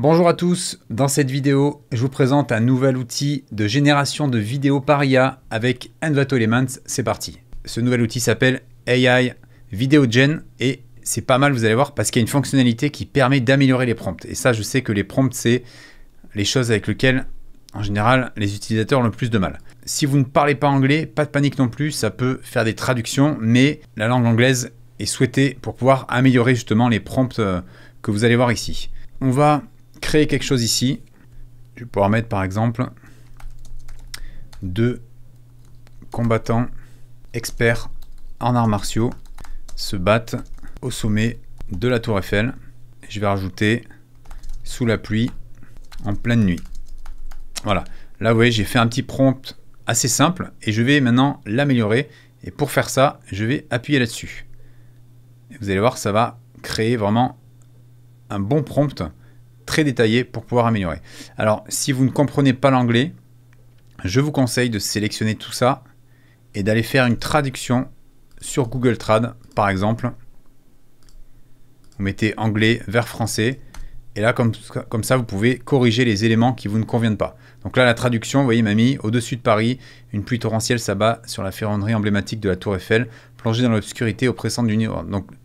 Bonjour à tous, dans cette vidéo, je vous présente un nouvel outil de génération de vidéos par IA avec Envato Elements, c'est parti. Ce nouvel outil s'appelle AI Video Gen et c'est pas mal, vous allez voir, parce qu'il y a une fonctionnalité qui permet d'améliorer les prompts. Et ça, je sais que les prompts, c'est les choses avec lesquelles, en général, les utilisateurs ont le plus de mal. Si vous ne parlez pas anglais, pas de panique non plus, ça peut faire des traductions, mais la langue anglaise est souhaitée pour pouvoir améliorer justement les prompts euh, que vous allez voir ici. On va créer quelque chose ici. Je vais pouvoir mettre par exemple deux combattants experts en arts martiaux se battent au sommet de la tour Eiffel. Je vais rajouter sous la pluie en pleine nuit. Voilà, là vous voyez j'ai fait un petit prompt assez simple et je vais maintenant l'améliorer. Et pour faire ça, je vais appuyer là-dessus. Vous allez voir, ça va créer vraiment un bon prompt très détaillé pour pouvoir améliorer. Alors, si vous ne comprenez pas l'anglais, je vous conseille de sélectionner tout ça et d'aller faire une traduction sur Google Trad, par exemple. Vous mettez anglais vers français. Et là, comme, comme, ça, vous pouvez corriger les éléments qui vous ne conviennent pas. Donc là, la traduction, vous voyez, mamie, au-dessus de Paris, une pluie torrentielle s'abat sur la ferronnerie emblématique de la Tour Eiffel plongé dans l'obscurité oppressante d'une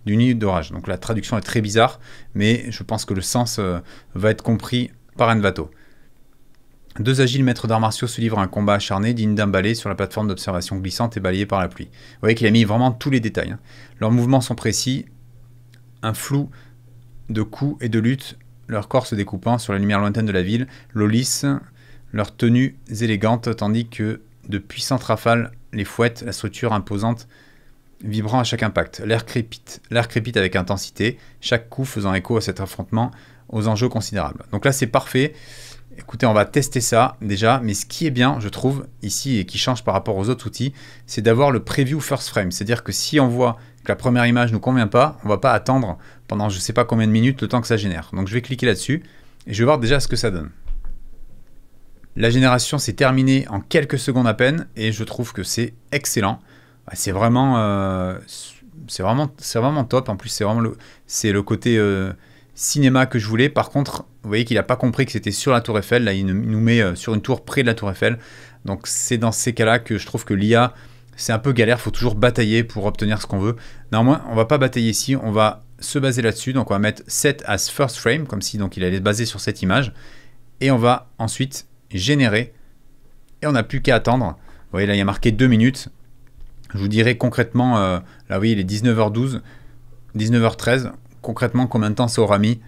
nuit d'orage. Donc, la traduction est très bizarre, mais je pense que le sens euh, va être compris par Envato. Deux agiles maîtres d'arts martiaux se livrent à un combat acharné digne d'un balai sur la plateforme d'observation glissante et balayée par la pluie. Vous voyez qu'il a mis vraiment tous les détails. Hein. Leurs mouvements sont précis, un flou de coups et de luttes, leur corps se découpant sur la lumière lointaine de la ville, l'eau lisse, leurs tenues élégantes, tandis que de puissantes rafales les fouettent, la structure imposante vibrant à chaque impact. L'air crépite. L'air crépite avec intensité, chaque coup faisant écho à cet affrontement aux enjeux considérables. Donc là, c'est parfait. Écoutez, on va tester ça déjà, mais ce qui est bien, je trouve, ici et qui change par rapport aux autres outils, c'est d'avoir le preview first frame. C'est-à-dire que si on voit que la première image ne nous convient pas, on ne va pas attendre pendant je ne sais pas combien de minutes le temps que ça génère. Donc je vais cliquer là-dessus et je vais voir déjà ce que ça donne. La génération s'est terminée en quelques secondes à peine et je trouve que c'est excellent. Ah, c'est vraiment, euh, c'est vraiment, c'est vraiment top. En plus, c'est vraiment le, c'est le côté euh, cinéma que je voulais. Par contre, vous voyez qu'il n'a pas compris que c'était sur la Tour Eiffel. Là, il nous met euh, sur une tour près de la Tour Eiffel. Donc, c'est dans ces cas-là que je trouve que l'IA, c'est un peu galère. Il Faut toujours batailler pour obtenir ce qu'on veut. Néanmoins, on ne va pas batailler ici. On va se baser là-dessus. Donc, on va mettre set as first frame, comme si donc il allait se baser sur cette image. Et on va ensuite générer. Et on n'a plus qu'à attendre. Vous voyez, là, il y a marqué 2 minutes. Je vous dirai concrètement, euh, là oui, il est 19h12, 19h13, concrètement combien de temps ça aura mis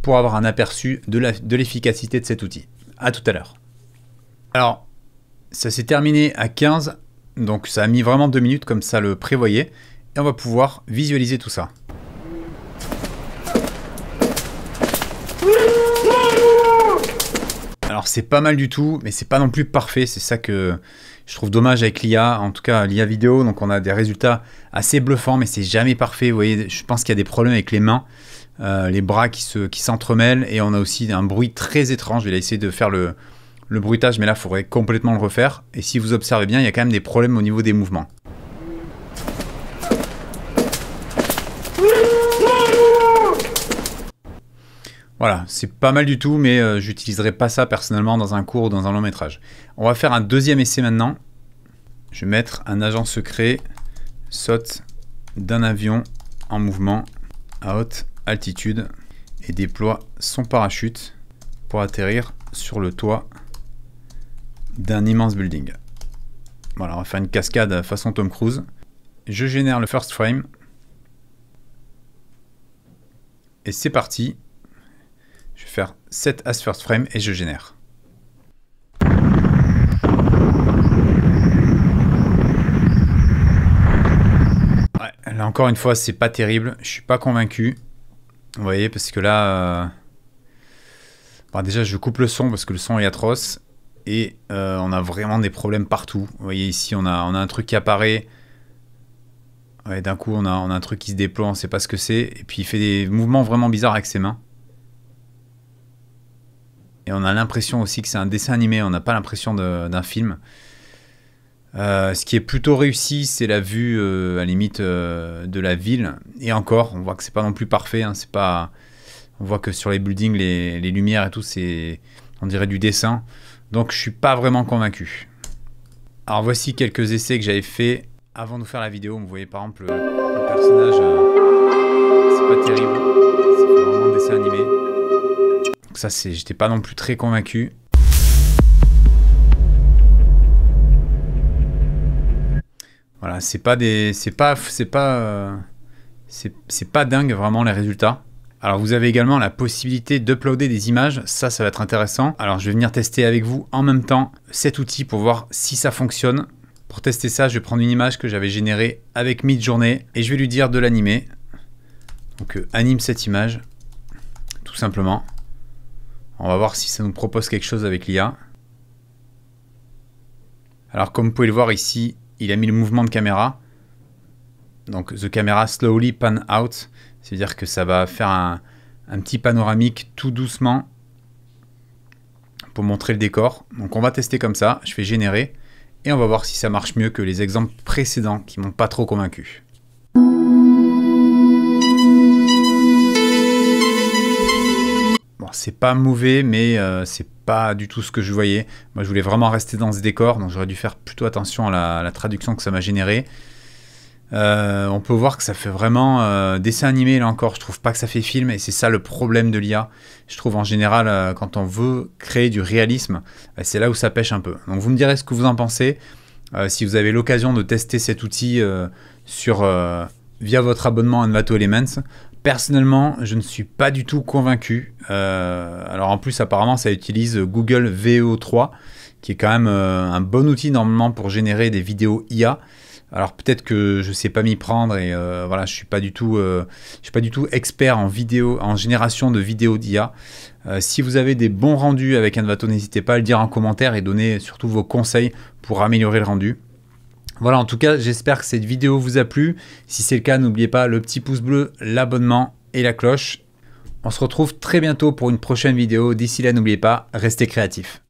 pour avoir un aperçu de l'efficacité de, de cet outil. A tout à l'heure. Alors, ça s'est terminé à 15, donc ça a mis vraiment 2 minutes comme ça le prévoyait, et on va pouvoir visualiser tout ça. Alors c'est pas mal du tout, mais c'est pas non plus parfait, c'est ça que je trouve dommage avec l'IA, en tout cas l'IA vidéo, donc on a des résultats assez bluffants, mais c'est jamais parfait. Vous voyez, je pense qu'il y a des problèmes avec les mains, euh, les bras qui s'entremêlent, et on a aussi un bruit très étrange. Je vais essayer de faire le, le bruitage, mais là, il faudrait complètement le refaire. Et si vous observez bien, il y a quand même des problèmes au niveau des mouvements. Voilà, c'est pas mal du tout, mais euh, j'utiliserai pas ça personnellement dans un cours ou dans un long métrage. On va faire un deuxième essai maintenant. Je vais mettre un agent secret saute d'un avion en mouvement à haute altitude et déploie son parachute pour atterrir sur le toit d'un immense building. Voilà, on va faire une cascade façon Tom Cruise. Je génère le first frame. Et c'est parti. Je vais faire 7 as first frame et je génère. là encore une fois, c'est pas terrible. Je suis pas convaincu. Vous voyez, parce que là... Euh, bah, déjà, je coupe le son parce que le son est atroce. Et euh, on a vraiment des problèmes partout. Vous voyez ici, on a, on a un truc qui apparaît. D'un coup, on a, on un truc qui se déploie, on ne sait pas ce que c'est. Et puis, il fait des mouvements vraiment bizarres avec ses mains. Et on a l'impression aussi que c'est un dessin animé, on n'a pas l'impression d'un film. Euh, ce qui est plutôt réussi, c'est la vue euh, à la limite euh, de la ville. Et encore, on voit que c'est pas non plus parfait. Hein, c'est pas, on voit que sur les buildings, les, lumières et tout, c'est, on dirait du dessin. Donc je suis pas vraiment convaincu. Alors voici quelques essais que j'avais fait avant de faire la vidéo. Vous voyez par exemple le personnage, c'est pas terrible ça, c'est, j'étais pas non plus très convaincu. Voilà, c'est pas des, c'est pas, c'est pas, euh, c'est pas dingue vraiment les résultats. Alors vous avez également la possibilité d'uploader des images, ça ça va être intéressant. Alors je vais venir tester avec vous en même temps cet outil pour voir si ça fonctionne. Pour tester ça, je vais prendre une image que j'avais générée avec Midjourney et je vais lui dire de l'animer. Donc euh, anime cette image, tout simplement. On va voir si ça nous propose quelque chose avec l'IA. Alors comme vous pouvez le voir ici, il a mis le mouvement de caméra. Donc the camera slowly pan out. C'est-à-dire que ça va faire un, un petit panoramique tout doucement pour montrer le décor. Donc on va tester comme ça. Je fais générer et on va voir si ça marche mieux que les exemples précédents qui m'ont pas trop convaincu. c'est pas mauvais, mais euh, c'est pas du tout ce que je voyais. Moi, je voulais vraiment rester dans ce décor, donc j'aurais dû faire plutôt attention à la, traduction que ça m'a généré. Euh, on peut voir que ça fait vraiment euh, dessin animé là encore. Je trouve pas que ça fait film et c'est ça le problème de l'IA. Je trouve en général quand on veut créer du réalisme, bah, c'est là où ça pêche un peu. Donc vous me direz ce que vous en pensez. si vous avez l'occasion de tester cet outil sur via votre abonnement à Envato Elements. Personnellement, je ne suis pas du tout convaincu. Euh, alors en plus, apparemment, ça utilise Google VO3, qui est quand même euh, un bon outil normalement pour générer des vidéos IA. Alors peut-être que je ne sais pas m'y prendre et euh, voilà, je suis suis pas du tout expert en vidéo, en génération de vidéos d'IA. si vous avez des bons rendus avec Envato, n'hésitez pas à le dire en commentaire et donner surtout vos conseils pour améliorer le rendu. Voilà, en tout cas, j'espère que cette vidéo vous a plu. Si c'est le cas, n'oubliez pas le petit pouce bleu, l'abonnement et la cloche. On se retrouve très bientôt pour une prochaine vidéo. D'ici là, n'oubliez pas, restez créatifs.